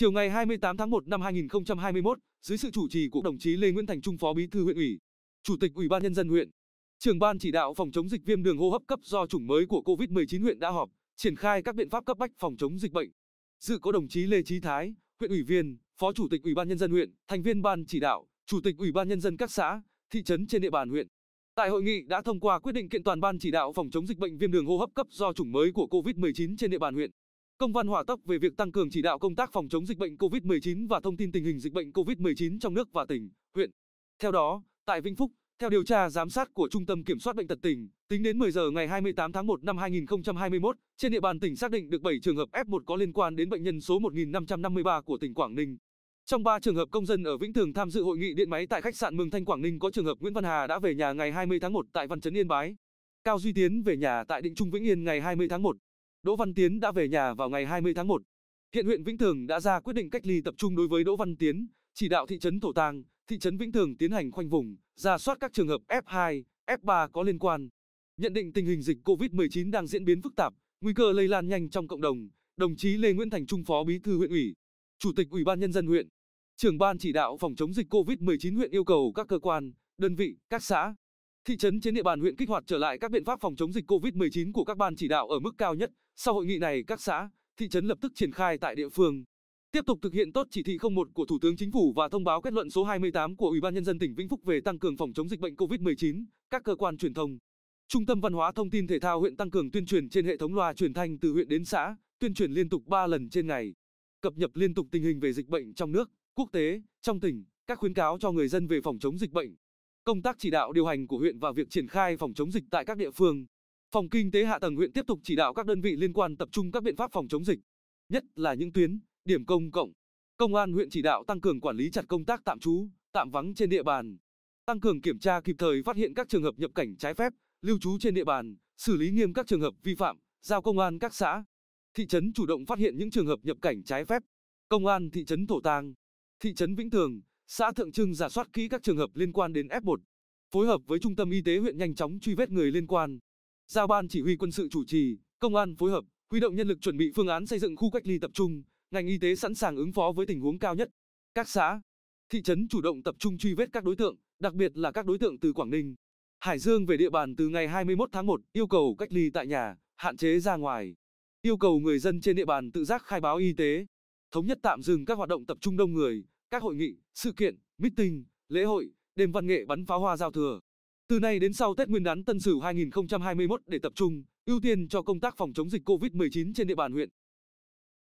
Chiều ngày 28 tháng 1 năm 2021, dưới sự chủ trì của đồng chí Lê Nguyễn Thành Trung Phó Bí thư huyện ủy, Chủ tịch Ủy ban nhân dân huyện, trưởng ban chỉ đạo phòng chống dịch viêm đường hô hấp cấp do chủng mới của COVID-19 huyện đã họp, triển khai các biện pháp cấp bách phòng chống dịch bệnh. Dự có đồng chí Lê Chí Thái, huyện ủy viên, Phó Chủ tịch Ủy ban nhân dân huyện, thành viên ban chỉ đạo, Chủ tịch Ủy ban nhân dân các xã, thị trấn trên địa bàn huyện. Tại hội nghị đã thông qua quyết định kiện toàn ban chỉ đạo phòng chống dịch bệnh viêm đường hô hấp cấp do chủng mới của COVID-19 trên địa bàn huyện công văn hỏa tốc về việc tăng cường chỉ đạo công tác phòng chống dịch bệnh COVID-19 và thông tin tình hình dịch bệnh COVID-19 trong nước và tỉnh, huyện. Theo đó, tại Vĩnh Phúc, theo điều tra giám sát của Trung tâm Kiểm soát Bệnh tật tỉnh, tính đến 10 giờ ngày 28 tháng 1 năm 2021, trên địa bàn tỉnh xác định được 7 trường hợp F1 có liên quan đến bệnh nhân số 1553 của tỉnh Quảng Ninh. Trong 3 trường hợp công dân ở Vĩnh Thường tham dự hội nghị điện máy tại khách sạn Mường Thanh Quảng Ninh có trường hợp Nguyễn Văn Hà đã về nhà ngày 20 tháng 1 tại Văn Trấn Yên Bái. Cao Duy Tiến về nhà tại Định Trung Vĩnh Yên ngày 20 tháng 1. Đỗ Văn Tiến đã về nhà vào ngày 20 tháng 1. Hiện huyện Vĩnh Tường đã ra quyết định cách ly tập trung đối với Đỗ Văn Tiến, chỉ đạo thị trấn Thổ Tàng, thị trấn Vĩnh Tường tiến hành khoanh vùng, ra soát các trường hợp F2, F3 có liên quan. Nhận định tình hình dịch COVID-19 đang diễn biến phức tạp, nguy cơ lây lan nhanh trong cộng đồng, đồng chí Lê Nguyễn Thành Trung Phó Bí thư huyện ủy, Chủ tịch Ủy ban nhân dân huyện, trưởng ban chỉ đạo phòng chống dịch COVID-19 huyện yêu cầu các cơ quan, đơn vị, các xã Thị trấn trên địa bàn huyện kích hoạt trở lại các biện pháp phòng chống dịch COVID-19 của các ban chỉ đạo ở mức cao nhất. Sau hội nghị này, các xã, thị trấn lập tức triển khai tại địa phương. Tiếp tục thực hiện tốt chỉ thị 01 của Thủ tướng Chính phủ và thông báo kết luận số 28 của Ủy ban nhân dân tỉnh Vĩnh Phúc về tăng cường phòng chống dịch bệnh COVID-19, các cơ quan truyền thông, Trung tâm Văn hóa Thông tin Thể thao huyện tăng cường tuyên truyền trên hệ thống loa truyền thanh từ huyện đến xã, tuyên truyền liên tục 3 lần trên ngày, cập nhật liên tục tình hình về dịch bệnh trong nước, quốc tế, trong tỉnh, các khuyến cáo cho người dân về phòng chống dịch bệnh công tác chỉ đạo điều hành của huyện và việc triển khai phòng chống dịch tại các địa phương. Phòng kinh tế hạ tầng huyện tiếp tục chỉ đạo các đơn vị liên quan tập trung các biện pháp phòng chống dịch, nhất là những tuyến, điểm công cộng. Công an huyện chỉ đạo tăng cường quản lý chặt công tác tạm trú, tạm vắng trên địa bàn, tăng cường kiểm tra kịp thời phát hiện các trường hợp nhập cảnh trái phép, lưu trú trên địa bàn, xử lý nghiêm các trường hợp vi phạm, giao công an các xã, thị trấn chủ động phát hiện những trường hợp nhập cảnh trái phép. Công an thị trấn Thổ Tàng, thị trấn Vĩnh Tường, Xã Thượng Trưng giả soát kỹ các trường hợp liên quan đến F1, phối hợp với Trung tâm Y tế huyện nhanh chóng truy vết người liên quan. Giao ban chỉ huy quân sự chủ trì, công an phối hợp, huy động nhân lực chuẩn bị phương án xây dựng khu cách ly tập trung, ngành y tế sẵn sàng ứng phó với tình huống cao nhất. Các xã, thị trấn chủ động tập trung truy vết các đối tượng, đặc biệt là các đối tượng từ Quảng Ninh, Hải Dương về địa bàn từ ngày 21 tháng 1, yêu cầu cách ly tại nhà, hạn chế ra ngoài. Yêu cầu người dân trên địa bàn tự giác khai báo y tế, thống nhất tạm dừng các hoạt động tập trung đông người, các hội nghị, sự kiện, meeting, lễ hội, đêm văn nghệ bắn pháo hoa giao thừa. Từ nay đến sau Tết Nguyên đán Tân Sửu 2021 để tập trung, ưu tiên cho công tác phòng chống dịch COVID-19 trên địa bàn huyện.